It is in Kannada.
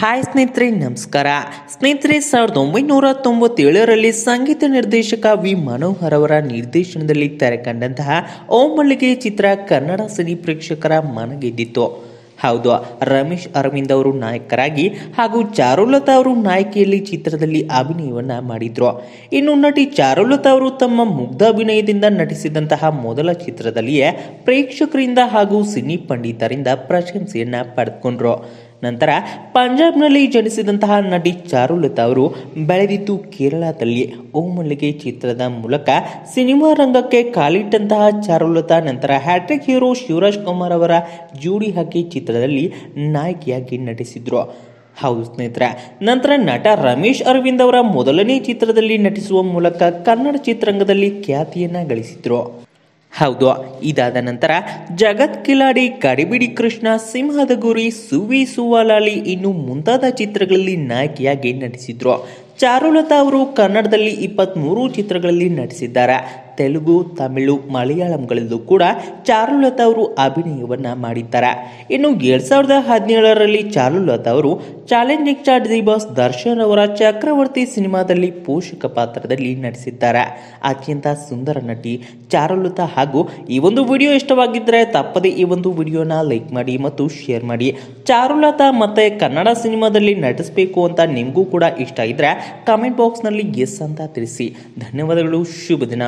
ಹಾಯ್ ಸ್ನೇಹಿತರೆ ನಮಸ್ಕಾರ ಸ್ನೇಹಿತರೆ ಸಾವಿರದ ಒಂಬೈನೂರ ತೊಂಬತ್ತೇಳರಲ್ಲಿ ಸಂಗೀತ ನಿರ್ದೇಶಕ ವಿ ಮನೋಹರ್ ಅವರ ನಿರ್ದೇಶನದಲ್ಲಿ ತೆರೆಕಂಡಂತಹ ಓಂ ಮಲ್ಲಿಗೆ ಚಿತ್ರ ಕನ್ನಡ ಸಿನಿ ಪ್ರೇಕ್ಷಕರ ಮನಗೆದ್ದಿತ್ತು ಹೌದು ರಮೇಶ್ ಅರವಿಂದ್ ಅವರು ನಾಯಕರಾಗಿ ಹಾಗೂ ಚಾರುಲತಾ ಅವರು ನಾಯಕಿಯಲ್ಲಿ ಚಿತ್ರದಲ್ಲಿ ಅಭಿನಯವನ್ನ ಮಾಡಿದ್ರು ಇನ್ನು ನಟಿ ಚಾರುಲತಾ ಅವರು ತಮ್ಮ ಮುಗ್ಧ ಅಭಿನಯದಿಂದ ನಟಿಸಿದಂತಹ ಮೊದಲ ಚಿತ್ರದಲ್ಲಿಯೇ ಪ್ರೇಕ್ಷಕರಿಂದ ಹಾಗೂ ಸಿನಿ ಪಂಡಿತರಿಂದ ಪ್ರಶಂಸೆಯನ್ನ ಪಡೆದುಕೊಂಡ್ರು ನಂತರ ಪಂಜಾಬ್ನಲ್ಲಿ ಜನಿಸಿದಂತಹ ನಟಿ ಚಾರುಲತಾ ಅವರು ಬೆಳೆದಿದ್ದು ಕೇರಳದಲ್ಲಿ ಓಮಲ್ಲಿಗೆ ಚಿತ್ರದ ಮೂಲಕ ಸಿನಿಮಾ ರಂಗಕ್ಕೆ ಕಾಲಿಟ್ಟಂತಹ ಚಾರುಲತಾ ನಂತರ ಹ್ಯಾಟ್ರಿಕ್ ಹೀರೋ ಶಿವರಾಜ್ ಕುಮಾರ್ ಅವರ ಜೋಡಿ ಹಾಕಿ ಚಿತ್ರದಲ್ಲಿ ನಾಯಕಿಯಾಗಿ ನಟಿಸಿದ್ರು ಹೌದು ಸ್ನೇಹಿತರೆ ನಂತರ ನಟ ರಮೇಶ್ ಅರವಿಂದ್ ಅವರ ಮೊದಲನೇ ಚಿತ್ರದಲ್ಲಿ ನಟಿಸುವ ಮೂಲಕ ಕನ್ನಡ ಚಿತ್ರರಂಗದಲ್ಲಿ ಖ್ಯಾತಿಯನ್ನ ಗಳಿಸಿದ್ರು ಹೌದು ಇದಾದ ನಂತರ ಜಗತ್ ಕಿಲಾಡಿ ಕರಿಬಿಡಿ ಕೃಷ್ಣ ಸಿಂಹದ ಗುರಿ ಸುವಿ ಸುವಾಲಾಲಿ ಇನ್ನು ಮುಂತಾದ ಚಿತ್ರಗಳಲ್ಲಿ ನಾಯಕಿಯಾಗಿ ನಟಿಸಿದ್ರು ಚಾರುಲತಾ ಅವರು ಕನ್ನಡದಲ್ಲಿ ಮೂರು ಚಿತ್ರಗಳಲ್ಲಿ ನಟಿಸಿದ್ದಾರೆ ತೆಲುಗು ತಮಿಳು ಮಲಯಾಳಂಗಳಲ್ಲೂ ಕೂಡ ಚಾರುಲತಾ ಅವರು ಅಭಿನಯವನ್ನು ಮಾಡಿದ್ದಾರೆ ಇನ್ನು ಎರಡು ಸಾವಿರದ ಹದಿನೇಳರಲ್ಲಿ ಚಾರುಲತಾ ಅವರು challenging star the boss Darshan ಅವರ ಚಕ್ರವರ್ತಿ ಸಿನಿಮಾದಲ್ಲಿ ಪೋಷಕ ಪಾತ್ರದಲ್ಲಿ ನಟಿಸಿದ್ದಾರೆ ಅತ್ಯಂತ ಸುಂದರ ನಟಿ ಚಾರುಲತಾ ಹಾಗೂ ಈ ಒಂದು ವಿಡಿಯೋ ಇಷ್ಟವಾಗಿದ್ದರೆ ತಪ್ಪದೇ ಈ ಒಂದು ವಿಡಿಯೋನ ಲೈಕ್ ಮಾಡಿ ಮತ್ತು ಶೇರ್ ಮಾಡಿ ಚಾರುಲತಾ ಮತ್ತೆ ಕನ್ನಡ ಸಿನಿಮಾದಲ್ಲಿ ನಟಿಸಬೇಕು ಅಂತ ನಿಮಗೂ ಕೂಡ ಇಷ್ಟ ಇದ್ದರೆ ಕಾಮೆಂಟ್ ಬಾಕ್ಸ್ನಲ್ಲಿ ಎಸ್ ಅಂತ ತಿಳಿಸಿ ಧನ್ಯವಾದಗಳು ಶುಭ ದಿನ